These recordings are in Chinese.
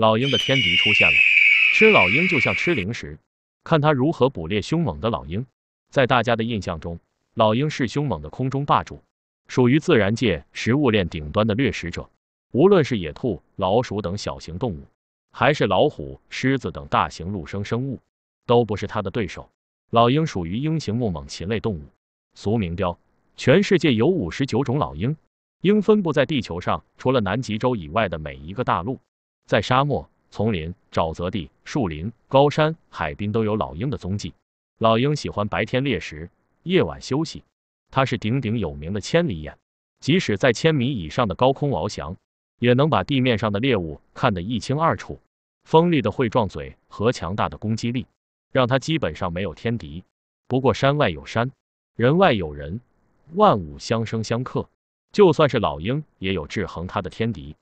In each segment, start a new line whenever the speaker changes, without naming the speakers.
老鹰的天敌出现了，吃老鹰就像吃零食，看它如何捕猎凶猛的老鹰。在大家的印象中，老鹰是凶猛的空中霸主，属于自然界食物链顶端的掠食者。无论是野兔、老鼠等小型动物，还是老虎、狮子等大型陆生生物，都不是它的对手。老鹰属于鹰形目猛禽类动物，俗名雕。全世界有五十九种老鹰，鹰分布在地球上除了南极洲以外的每一个大陆。在沙漠、丛林、沼泽地、树林、高山、海滨都有老鹰的踪迹。老鹰喜欢白天猎食，夜晚休息。它是鼎鼎有名的千里眼，即使在千米以上的高空翱翔，也能把地面上的猎物看得一清二楚。锋利的喙状嘴和强大的攻击力，让它基本上没有天敌。不过山外有山，人外有人，万物相生相克，就算是老鹰，也有制衡它的天敌。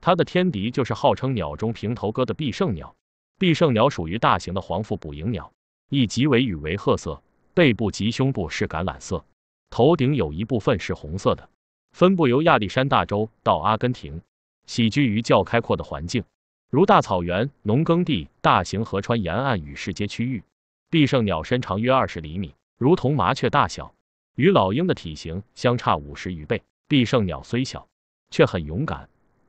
它的天敌就是号称“鸟中平头哥”的必胜鸟。必胜鸟属于大型的黄腹捕蝇鸟，翼及尾羽为褐色，背部及胸部是橄榄色，头顶有一部分是红色的。分布由亚历山大洲到阿根廷，喜居于较开阔的环境，如大草原、农耕地、大型河川沿岸与市街区域。必胜鸟身长约二十厘米，如同麻雀大小，与老鹰的体型相差五十余倍。必胜鸟虽小，却很勇敢。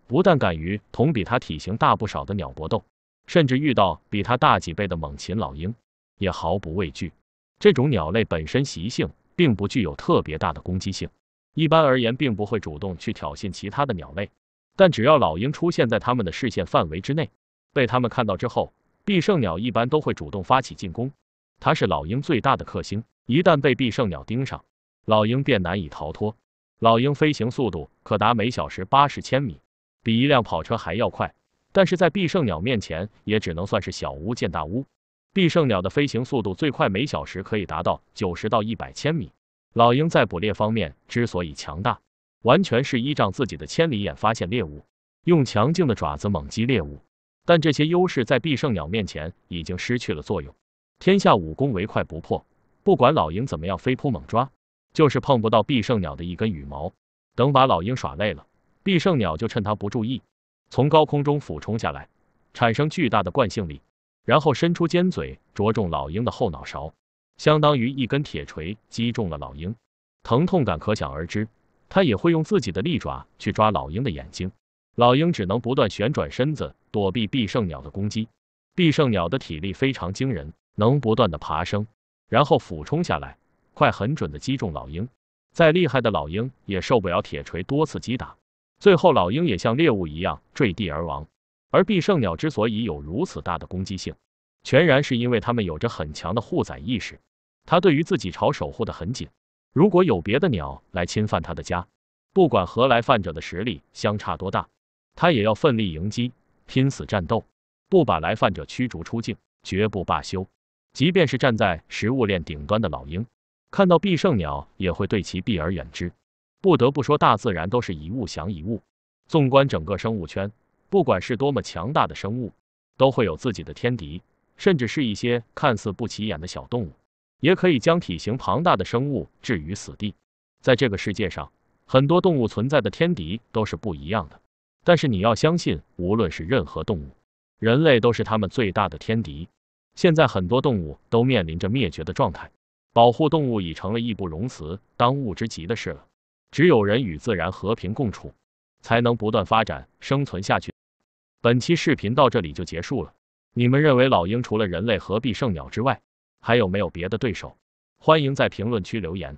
不但敢于同比它体型大不少的鸟搏斗，甚至遇到比它大几倍的猛禽老鹰，也毫不畏惧。这种鸟类本身习性并不具有特别大的攻击性，一般而言并不会主动去挑衅其他的鸟类。但只要老鹰出现在它们的视线范围之内，被它们看到之后，必胜鸟一般都会主动发起进攻。它是老鹰最大的克星，一旦被必胜鸟盯上，老鹰便难以逃脱。老鹰飞行速度可达每小时八十千米。比一辆跑车还要快，但是在必胜鸟面前也只能算是小巫见大巫。必胜鸟的飞行速度最快，每小时可以达到九十到一百千米。老鹰在捕猎方面之所以强大，完全是依仗自己的千里眼发现猎物，用强劲的爪子猛击猎物。但这些优势在必胜鸟面前已经失去了作用。天下武功唯快不破，不管老鹰怎么样飞扑猛抓，就是碰不到必胜鸟的一根羽毛。等把老鹰耍累了。必胜鸟就趁它不注意，从高空中俯冲下来，产生巨大的惯性力，然后伸出尖嘴啄中老鹰的后脑勺，相当于一根铁锤击中了老鹰，疼痛感可想而知。它也会用自己的利爪去抓老鹰的眼睛，老鹰只能不断旋转身子躲避必胜鸟的攻击。必胜鸟的体力非常惊人，能不断的爬升，然后俯冲下来，快很准的击中老鹰。再厉害的老鹰也受不了铁锤多次击打。最后，老鹰也像猎物一样坠地而亡。而必胜鸟之所以有如此大的攻击性，全然是因为它们有着很强的护崽意识。它对于自己巢守护的很紧，如果有别的鸟来侵犯它的家，不管和来犯者的实力相差多大，它也要奋力迎击，拼死战斗，不把来犯者驱逐出境，绝不罢休。即便是站在食物链顶端的老鹰，看到必胜鸟也会对其避而远之。不得不说，大自然都是一物降一物。纵观整个生物圈，不管是多么强大的生物，都会有自己的天敌，甚至是一些看似不起眼的小动物，也可以将体型庞大的生物置于死地。在这个世界上，很多动物存在的天敌都是不一样的。但是你要相信，无论是任何动物，人类都是它们最大的天敌。现在很多动物都面临着灭绝的状态，保护动物已成了义不容辞、当务之急的事了。只有人与自然和平共处，才能不断发展生存下去。本期视频到这里就结束了。你们认为老鹰除了人类和必胜鸟之外，还有没有别的对手？欢迎在评论区留言。